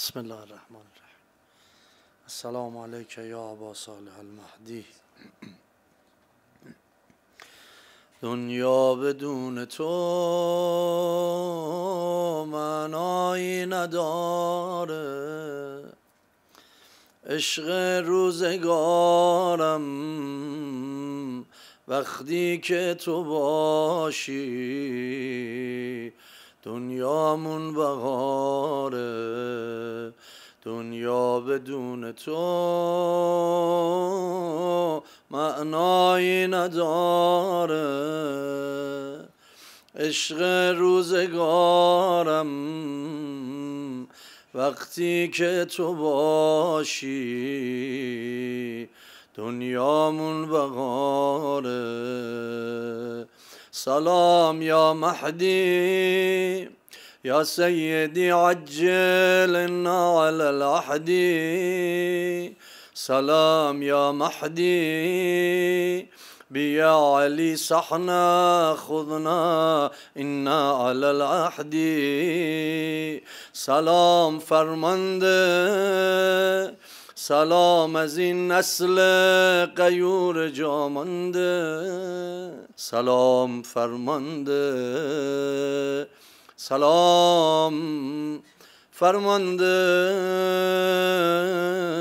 بسم الله الرحمن الرحیم السلام علیکم یا ابا صالح المهدی دنیا بدون تو معنایی نداره عشق روزگارم وقتی که تو باشی دنیامون بغاره بدون تو معنایی نداره عشق روزگارم وقتی که تو باشی دنیامون بغاره سلام یا محدی يا سيدي عجل على العهد سلام يا محدي بيا علي صحنا خذنا إنا على العهد سلام فرمند سلام از این نسل قیور جامند سلام فرمانده Salam Fermandır